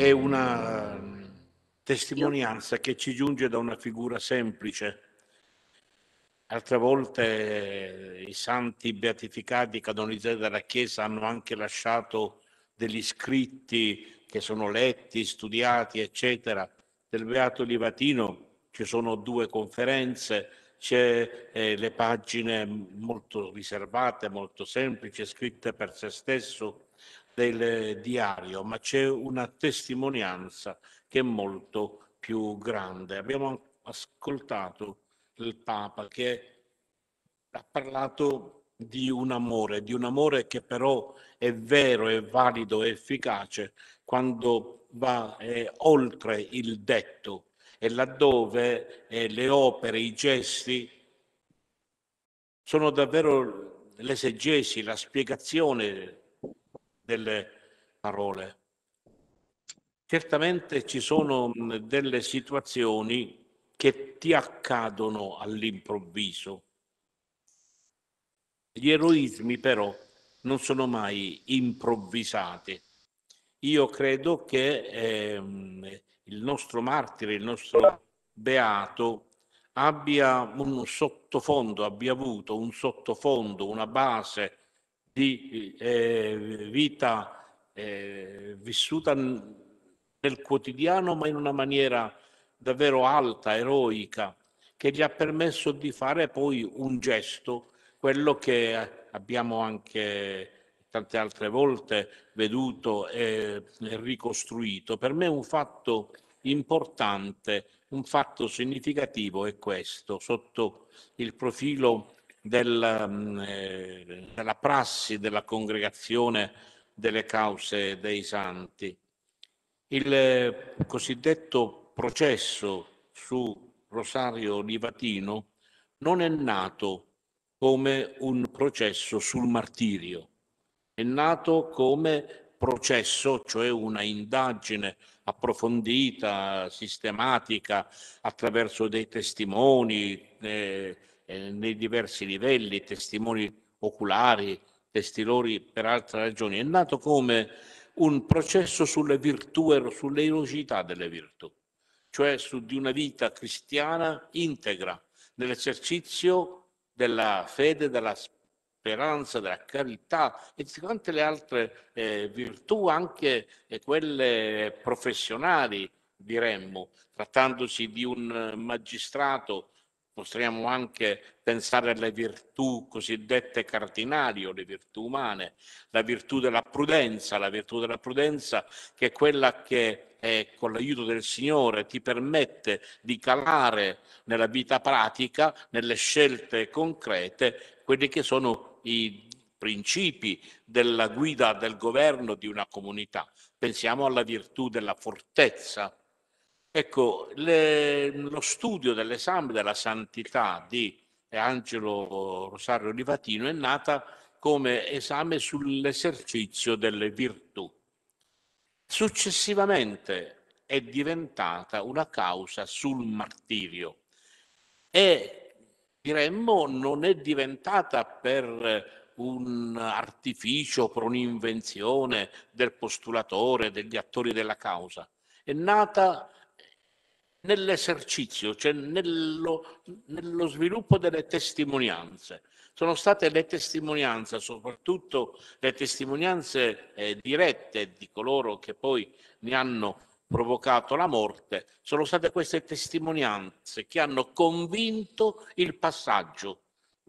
è una testimonianza che ci giunge da una figura semplice. Altre volte eh, i santi beatificati canonizzati dalla Chiesa hanno anche lasciato degli scritti che sono letti, studiati, eccetera. Del Beato Livatino ci sono due conferenze, c'è eh, le pagine molto riservate, molto semplici, scritte per se stesso del diario, ma c'è una testimonianza che è molto più grande. Abbiamo ascoltato il Papa che ha parlato di un amore, di un amore che però è vero, è valido, è efficace quando va eh, oltre il detto e laddove eh, le opere, i gesti sono davvero l'esegesi, la spiegazione delle parole. Certamente ci sono mm, delle situazioni che ti accadono all'improvviso. Gli eroismi però non sono mai improvvisati. Io credo che eh, il nostro martire, il nostro beato, abbia un sottofondo, abbia avuto un sottofondo, una base, di eh, vita eh, vissuta nel quotidiano, ma in una maniera davvero alta, eroica, che gli ha permesso di fare poi un gesto, quello che abbiamo anche tante altre volte veduto e ricostruito. Per me un fatto importante, un fatto significativo è questo, sotto il profilo del, mm, eh, della prassi della congregazione delle cause dei santi. Il eh, cosiddetto processo su Rosario Livatino non è nato come un processo sul martirio, è nato come processo, cioè una indagine approfondita, sistematica, attraverso dei testimoni, eh, eh, nei diversi livelli, testimoni oculari, testimoni per altre ragioni, è nato come un processo sulle virtù e sulle erosità delle virtù, cioè su di una vita cristiana integra nell'esercizio della fede, della speranza, della carità e di tante le altre eh, virtù, anche eh, quelle professionali, diremmo, trattandosi di un magistrato Potremmo anche pensare alle virtù cosiddette cardinali o le virtù umane, la virtù della prudenza, la virtù della prudenza che è quella che eh, con l'aiuto del Signore ti permette di calare nella vita pratica, nelle scelte concrete, quelli che sono i principi della guida del governo di una comunità. Pensiamo alla virtù della fortezza, Ecco, le, lo studio dell'esame della santità di Angelo Rosario Livatino è nata come esame sull'esercizio delle virtù. Successivamente è diventata una causa sul martirio e diremmo non è diventata per un artificio, per un'invenzione del postulatore, degli attori della causa, è nata nell'esercizio, cioè nello, nello, sviluppo delle testimonianze. Sono state le testimonianze, soprattutto le testimonianze eh, dirette di coloro che poi ne hanno provocato la morte, sono state queste testimonianze che hanno convinto il passaggio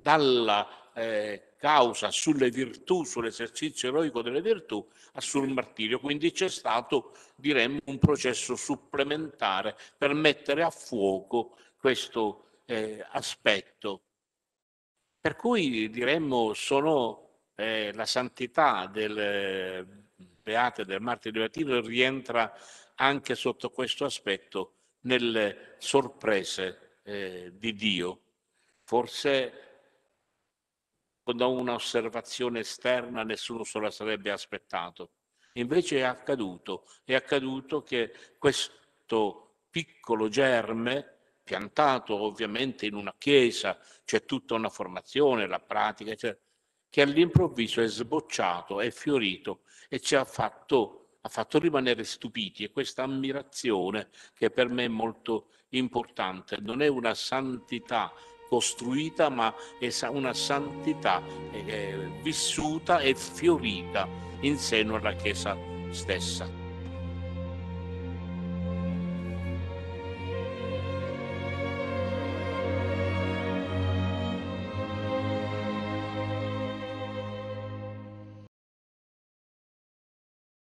dalla eh, causa sulle virtù, sull'esercizio eroico delle virtù, a sul martirio. Quindi c'è stato, diremmo, un processo supplementare per mettere a fuoco questo eh, aspetto. Per cui, diremmo, sono eh, la santità del beate del martire Latino rientra anche sotto questo aspetto nelle sorprese eh, di Dio. Forse da un'osservazione esterna nessuno se la sarebbe aspettato. Invece è accaduto, è accaduto che questo piccolo germe, piantato ovviamente in una chiesa, c'è tutta una formazione, la pratica, eccetera, che all'improvviso è sbocciato, è fiorito e ci ha fatto, ha fatto rimanere stupiti. E questa ammirazione, che per me è molto importante, non è una santità costruita, ma è una santità vissuta e fiorita in seno alla Chiesa stessa.